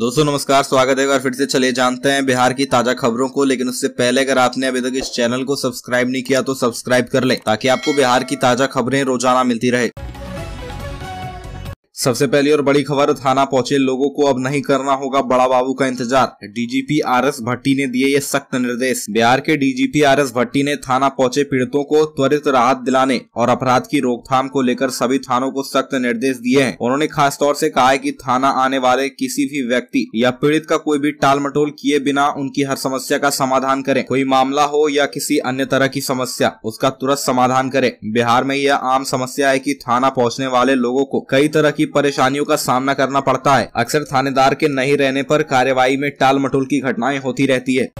दोस्तों नमस्कार स्वागत है एक बार फिर से चले जानते हैं बिहार की ताजा खबरों को लेकिन उससे पहले अगर आपने अभी तक इस चैनल को सब्सक्राइब नहीं किया तो सब्सक्राइब कर ले ताकि आपको बिहार की ताजा खबरें रोजाना मिलती रहे सबसे पहली और बड़ी खबर थाना पहुंचे लोगों को अब नहीं करना होगा बड़ा बाबू का इंतजार डीजीपी आर एस भट्टी ने दिए ये सख्त निर्देश बिहार के डीजीपी आर एस भट्टी ने थाना पहुंचे पीड़ितों को त्वरित राहत दिलाने और अपराध की रोकथाम को लेकर सभी थानों को सख्त निर्देश दिए हैं उन्होंने खास तौर ऐसी कहा की थाना आने वाले किसी भी व्यक्ति या पीड़ित का कोई भी टाल मटोल किए बिना उनकी हर समस्या का समाधान करे कोई मामला हो या किसी अन्य तरह की समस्या उसका तुरंत समाधान करे बिहार में यह आम समस्या है की थाना पहुँचने वाले लोगो को कई तरह की परेशानियों का सामना करना पड़ता है अक्सर थानेदार के नहीं रहने पर कार्यवाही में टाल मटोल की घटनाएं होती रहती है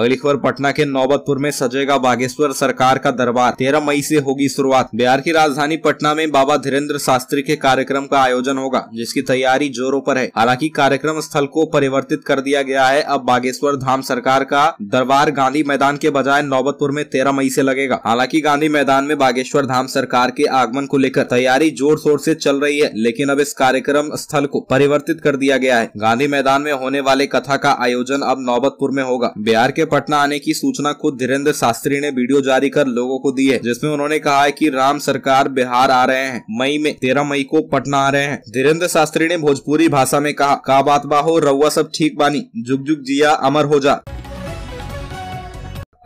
अगली खबर पटना के नौबतपुर में सजेगा बागेश्वर सरकार का दरबार तेरह मई से होगी शुरुआत बिहार की राजधानी पटना में बाबा धीरेन्द्र शास्त्री के कार्यक्रम का आयोजन होगा जिसकी तैयारी जोरों पर है हालांकि कार्यक्रम स्थल को परिवर्तित कर दिया गया है अब बागेश्वर धाम सरकार का दरबार गांधी मैदान के बजाय नौबतपुर में तेरह मई ऐसी लगेगा हालांकि गांधी मैदान में बागेश्वर धाम सरकार के आगमन को लेकर तैयारी जोर शोर ऐसी चल रही है लेकिन अब इस कार्यक्रम स्थल को परिवर्तित कर दिया गया है गांधी मैदान में होने वाले कथा का आयोजन अब नौबतपुर में होगा बिहार के के पटना आने की सूचना खुद धीरेन्द्र शास्त्री ने वीडियो जारी कर लोगों को दी है जिसमे उन्होंने कहा है राम सरकार बिहार आ रहे हैं मई में तेरह मई को पटना आ रहे हैं धीरेन्द्र शास्त्री ने भोजपुरी भाषा में कहा का बात बाहो रउआ सब ठीक बानी जुग जुग जिया अमर हो जा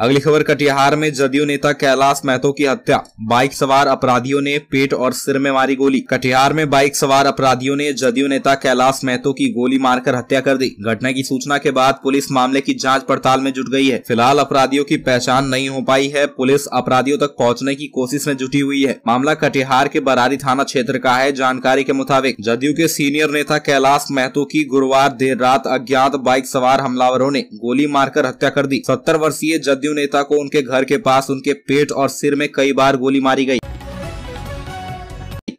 अगली खबर कटिहार में जदयू नेता कैलाश महतो की हत्या बाइक सवार अपराधियों ने पेट और सिर में मारी गोली कटिहार में बाइक सवार अपराधियों ने जदयू नेता कैलाश महतो की गोली मारकर हत्या कर दी घटना की सूचना के बाद पुलिस मामले की जांच पड़ताल में जुट गई है फिलहाल अपराधियों की पहचान नहीं हो पाई है पुलिस अपराधियों तक पहुँचने की कोशिश में जुटी हुई है मामला कटिहार के बरारी थाना क्षेत्र का है जानकारी के मुताबिक जदयू के सीनियर नेता कैलाश महतो की गुरुवार देर रात अज्ञात बाइक सवार हमलावरों ने गोली मारकर हत्या कर दी सत्तर वर्षीय जदयू जदयू नेता को उनके घर के पास उनके पेट और सिर में कई बार गोली मारी गई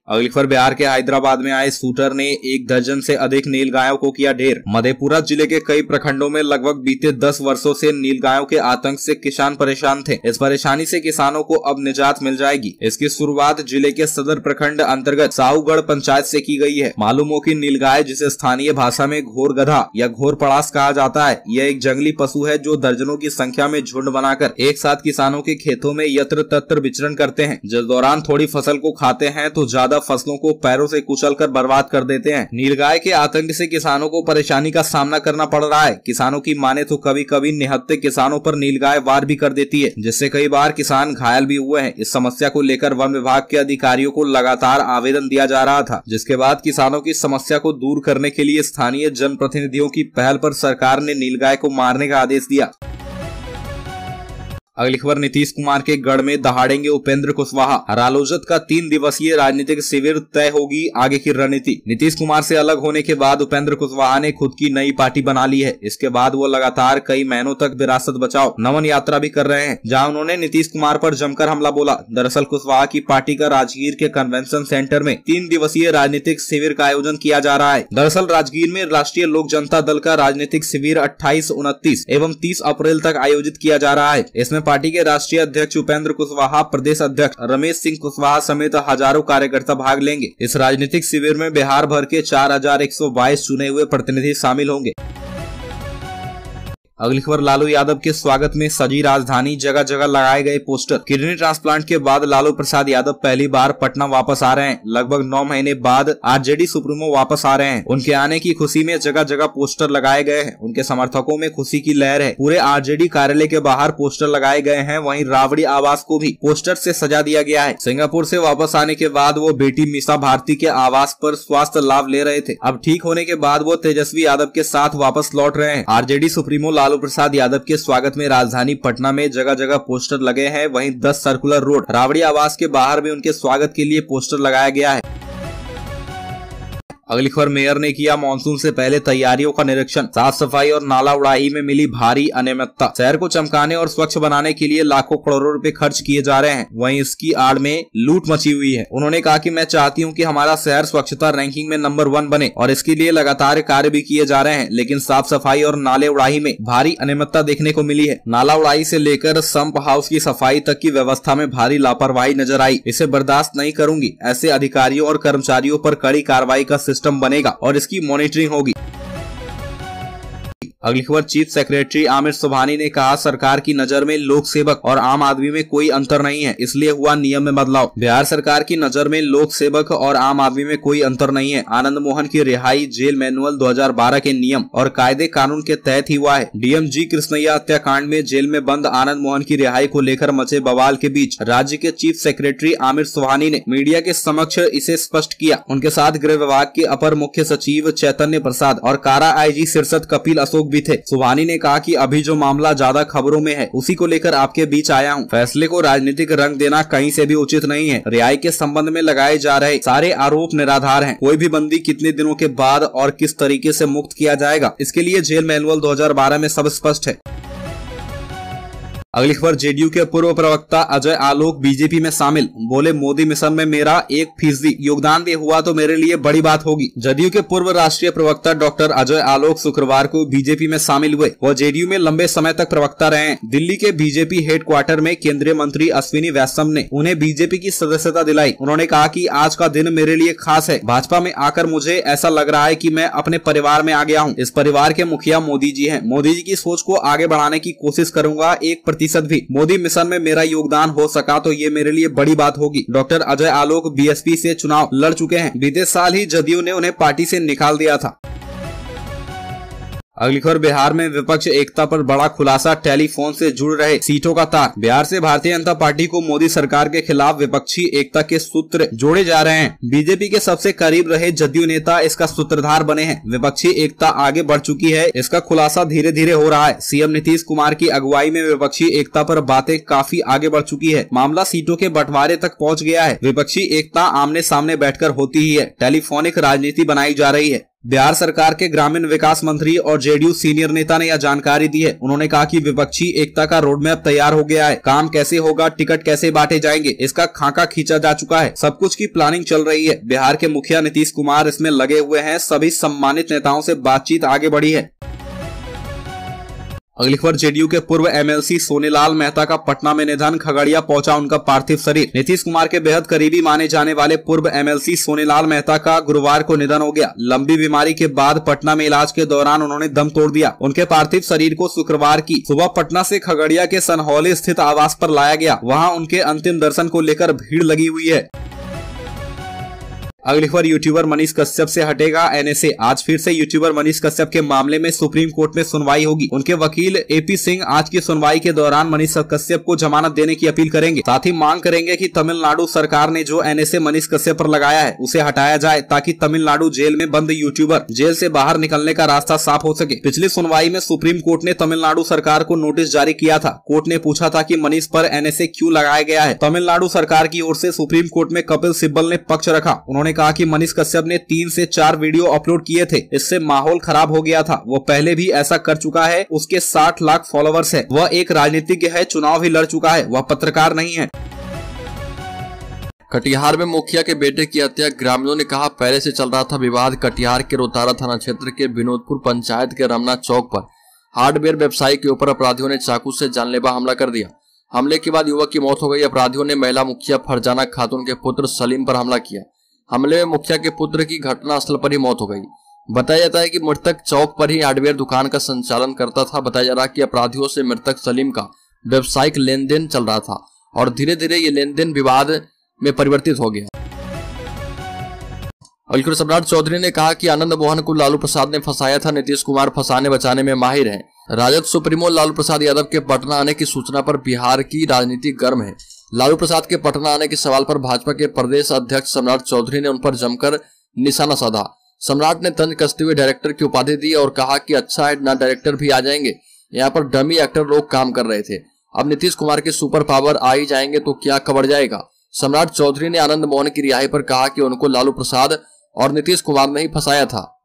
अगली खबर बिहार के हैदराबाद में आए शूटर ने एक दर्जन से अधिक नीलगायों को किया ढेर मधेपुरा जिले के कई प्रखंडों में लगभग बीते दस वर्षों से नीलगायों के आतंक से किसान परेशान थे इस परेशानी से किसानों को अब निजात मिल जाएगी इसकी शुरुआत जिले के सदर प्रखंड अंतर्गत साहूगढ़ पंचायत से की गई है मालूम हो की नीलगाय जिसे स्थानीय भाषा में घोर गधा या घोर पड़ास कहा जाता है यह एक जंगली पशु है जो दर्जनों की संख्या में झुंड बनाकर एक साथ किसानों के खेतों में यत्र तत्र विचरण करते हैं जिस दौरान थोड़ी फसल को खाते हैं तो ज्यादा ज्यादा फसलों को पैरों से कुचल कर बर्बाद कर देते हैं नीलगाय के आतंक से किसानों को परेशानी का सामना करना पड़ रहा है किसानों की माने तो कभी कभी निहत्ते किसानों पर नीलगाय वार भी कर देती है जिससे कई बार किसान घायल भी हुए हैं इस समस्या को लेकर वन विभाग के अधिकारियों को लगातार आवेदन दिया जा रहा था जिसके बाद किसानों की समस्या को दूर करने के लिए स्थानीय जनप्रतिनिधियों की पहल पर सरकार ने नीलगाय को मारने का आदेश दिया अगली खबर नीतीश कुमार के गढ़ में दहाड़ेंगे उपेंद्र कुशवाहा रालोजत का तीन दिवसीय राजनीतिक शिविर तय होगी आगे की रणनीति नीतीश कुमार से अलग होने के बाद उपेंद्र कुशवाहा ने खुद की नई पार्टी बना ली है इसके बाद वो लगातार कई महीनों तक विरासत बचाओ नमन यात्रा भी कर रहे हैं जहाँ उन्होंने नीतीश कुमार आरोप जमकर हमला बोला दरअसल कुशवाहा की पार्टी का राजगीर के कन्वेंशन सेंटर में तीन दिवसीय राजनीतिक शिविर का आयोजन किया जा रहा है दरअसल राजगीर में राष्ट्रीय लोक जनता दल का राजनीतिक शिविर अट्ठाईस उनतीस एवं तीस अप्रैल तक आयोजित किया जा रहा है इसमें पार्टी के राष्ट्रीय अध्यक्ष उपेंद्र कुशवाहा प्रदेश अध्यक्ष रमेश सिंह कुशवाहा समेत हजारों कार्यकर्ता भाग लेंगे इस राजनीतिक शिविर में बिहार भर के चार चुने हुए प्रतिनिधि शामिल होंगे अगली खबर लालू यादव के स्वागत में सजी राजधानी जगह जगह लगाए गए पोस्टर किडनी ट्रांसप्लांट के बाद लालू प्रसाद यादव पहली बार पटना वापस आ रहे हैं लगभग नौ महीने बाद आरजेडी सुप्रीमो वापस आ रहे हैं उनके आने की खुशी में जगह जगह पोस्टर लगाए गए हैं उनके समर्थकों में खुशी की लहर है पूरे डी कार्यालय के बाहर पोस्टर लगाए गए हैं वही रावड़ी आवास को भी पोस्टर ऐसी सजा दिया गया है सिंगापुर ऐसी वापस आने के बाद वो बेटी मीसा भारती के आवास आरोप स्वास्थ्य लाभ ले रहे थे अब ठीक होने के बाद वो तेजस्वी यादव के साथ वापस लौट रहे हैं आरजेडी सुप्रीमो लालू प्रसाद यादव के स्वागत में राजधानी पटना में जगह जगह पोस्टर लगे हैं वहीं दस सर्कुलर रोड रावड़ी आवास के बाहर भी उनके स्वागत के लिए पोस्टर लगाया गया है अगली खबर मेयर ने किया मानसून से पहले तैयारियों का निरीक्षण साफ सफाई और नाला उड़ाई में मिली भारी अनियमितता शहर को चमकाने और स्वच्छ बनाने के लिए लाखों करोड़ों रुपए खर्च किए जा रहे हैं वहीं इसकी आड़ में लूट मची हुई है उन्होंने कहा कि मैं चाहती हूं कि हमारा शहर स्वच्छता रैंकिंग में नंबर वन बने और इसके लिए लगातार कार्य भी किए जा रहे हैं लेकिन साफ सफाई और नाले उड़ाही में भारी अनियमितता देखने को मिली है नाला उड़ाई से लेकर संप हाउस की सफाई तक की व्यवस्था में भारी लापरवाही नजर आई इसे बर्दाश्त नहीं करूंगी ऐसे अधिकारियों और कर्मचारियों आरोप कड़ी कार्रवाई का सिस्टम बनेगा और इसकी मॉनिटरिंग होगी अगली खबर चीफ सेक्रेटरी आमिर सुबहानी ने कहा सरकार की नजर में लोक सेवक और आम आदमी में कोई अंतर नहीं है इसलिए हुआ नियम में बदलाव बिहार सरकार की नजर में लोक सेवक और आम आदमी में कोई अंतर नहीं है आनंद मोहन की रिहाई जेल मैनुअल 2012 के नियम और कायदे कानून के तहत ही हुआ है डीएम जी कृष्णैया हत्याकांड में जेल में बंद आनंद मोहन की रिहाई को लेकर मचे बवाल के बीच राज्य के चीफ सेक्रेटरी आमिर सुबहानी ने मीडिया के समक्ष इसे स्पष्ट किया उनके साथ गृह विभाग के अपर मुख्य सचिव चैतन्य प्रसाद और कारा आई जी कपिल अशोक भी थे सुवानी ने कहा कि अभी जो मामला ज्यादा खबरों में है उसी को लेकर आपके बीच आया हूँ फैसले को राजनीतिक रंग देना कहीं से भी उचित नहीं है रियाई के संबंध में लगाए जा रहे सारे आरोप निराधार है कोई भी बंदी कितने दिनों के बाद और किस तरीके ऐसी मुक्त किया जाएगा इसके लिए जेल मैनुअल दो में सब स्पष्ट है अगली खबर जेडीयू के पूर्व प्रवक्ता अजय आलोक बीजेपी में शामिल बोले मोदी मिशन में मेरा एक फीसदी योगदान भी हुआ तो मेरे लिए बड़ी बात होगी जदयू के पूर्व राष्ट्रीय प्रवक्ता डॉक्टर अजय आलोक शुक्रवार को बीजेपी में शामिल हुए वह जेडीयू में लंबे समय तक प्रवक्ता रहे दिल्ली के बीजेपी हेडक्वार्टर में केंद्रीय मंत्री अश्विनी वैश्व ने उन्हें बीजेपी की सदस्यता दिलाई उन्होंने कहा की आज का दिन मेरे लिए खास है भाजपा में आकर मुझे ऐसा लग रहा है की मैं अपने परिवार में आ गया हूँ इस परिवार के मुखिया मोदी जी है मोदी जी की सोच को आगे बढ़ाने की कोशिश करूंगा एक प्रतिशत भी मोदी मिशन में मेरा योगदान हो सका तो ये मेरे लिए बड़ी बात होगी डॉक्टर अजय आलोक बी से चुनाव लड़ चुके हैं बीते साल ही जदयू ने उन्हें पार्टी ऐसी निकाल दिया था अगली खबर बिहार में विपक्ष एकता पर बड़ा खुलासा टेलीफोन से जुड़ रहे सीटों का तार बिहार से भारतीय जनता पार्टी को मोदी सरकार के खिलाफ विपक्षी एकता के सूत्र जोड़े जा रहे हैं बीजेपी के सबसे करीब रहे जदयू नेता इसका सूत्रधार बने हैं विपक्षी एकता आगे बढ़ चुकी है इसका खुलासा धीरे धीरे हो रहा है सीएम नीतीश कुमार की अगुवाई में विपक्षी एकता आरोप बातें काफी आगे बढ़ चुकी है मामला सीटों के बंटवारे तक पहुँच गया है विपक्षी एकता आमने सामने बैठकर होती ही है टेलीफोनिक राजनीति बनाई जा रही है बिहार सरकार के ग्रामीण विकास मंत्री और जेडीयू सीनियर नेता ने यह जानकारी दी है उन्होंने कहा कि विपक्षी एकता का रोड मैप तैयार हो गया है काम कैसे होगा टिकट कैसे बांटे जाएंगे इसका खाका खींचा जा चुका है सब कुछ की प्लानिंग चल रही है बिहार के मुखिया नीतीश कुमार इसमें लगे हुए हैं सभी सम्मानित नेताओं से बातचीत आगे बढ़ी है अगली खबर जेडीयू के पूर्व एमएलसी सोनेलाल मेहता का पटना में निधन खगड़िया पहुंचा उनका पार्थिव शरीर नीतीश कुमार के बेहद करीबी माने जाने वाले पूर्व एमएलसी सोनेलाल मेहता का गुरुवार को निधन हो गया लंबी बीमारी के बाद पटना में इलाज के दौरान उन्होंने दम तोड़ दिया उनके पार्थिव शरीर को शुक्रवार की सुबह पटना ऐसी खगड़िया के सनहौली स्थित आवास आरोप लाया गया वहाँ उनके अंतिम दर्शन को लेकर भीड़ लगी हुई है अगली खबर यूट्यूबर मनीष कश्यप से हटेगा एनएसए आज फिर से यूट्यूबर मनीष कश्यप के मामले में सुप्रीम कोर्ट में सुनवाई होगी उनके वकील एपी सिंह आज की सुनवाई के दौरान मनीष कश्यप को जमानत देने की अपील करेंगे साथ ही मांग करेंगे कि तमिलनाडु सरकार ने जो एनएसए मनीष कश्यप पर लगाया है उसे हटाया जाए ताकि तमिलनाडु जेल में बंद यूट्यूबर जेल ऐसी बाहर निकलने का रास्ता साफ हो सके पिछली सुनवाई में सुप्रीम कोर्ट ने तमिलनाडु सरकार को नोटिस जारी किया था कोर्ट ने पूछा था की मनीष आरोप एन क्यूँ लगाया गया है तमिलनाडु सरकार की ओर ऐसी सुप्रीम कोर्ट में कपिल सिब्बल ने पक्ष रखा उन्होंने कहा कि मनीष कश्यप ने तीन से चार वीडियो अपलोड किए थे इससे माहौल खराब हो गया था वो पहले भी ऐसा कर चुका है उसके साठ लाख फॉलोअर्स है वह एक राजनीतिज्ञ है चुनाव भी लड़ चुका है वह पत्रकार नहीं है कटिहार में मुखिया के बेटे की हत्या ग्रामीणों ने कहा पहले से चल रहा था विवाद कटिहार के रोतारा थाना क्षेत्र के विनोदपुर पंचायत के रमना चौक पर हार्डवेयर व्यवसायी के ऊपर अपराधियों ने चाकू से जानलेवा हमला कर दिया हमले के बाद युवक की मौत हो गई अपराधियों ने महिला मुखिया फरजाना खातून के पुत्र सलीम पर हमला किया हमले में मुखिया के पुत्र की घटना स्थल पर ही मौत हो गई बताया जाता है कि मृतक चौक पर ही हार्डवेयर दुकान का संचालन करता था बताया जा रहा कि अपराधियों से मृतक सलीम का व्यवसायिक लेन देन चल रहा था और धीरे धीरे ये लेन देन विवाद में परिवर्तित हो गया अलकुर सम्राट चौधरी ने कहा कि आनंद मोहन को लालू प्रसाद ने फंसाया था नीतीश कुमार फंसाने बचाने में माहिर है राजद सुप्रीमो लालू प्रसाद यादव के पटना आने की सूचना पर बिहार की राजनीति गर्म है लालू प्रसाद के पटना आने के सवाल पर भाजपा के प्रदेश अध्यक्ष सम्राट चौधरी ने उन पर जमकर निशाना साधा सम्राट ने तंज कसते हुए डायरेक्टर की उपाधि दी और कहा कि अच्छा है ना डायरेक्टर भी आ जाएंगे यहाँ पर डमी एक्टर लोग काम कर रहे थे अब नीतीश कुमार के सुपर पावर आ ही जाएंगे तो क्या खबर जाएगा सम्राट चौधरी ने आनंद मोहन की रिहाई पर कहा कि उनको लालू प्रसाद और नीतीश कुमार ने ही फंसाया था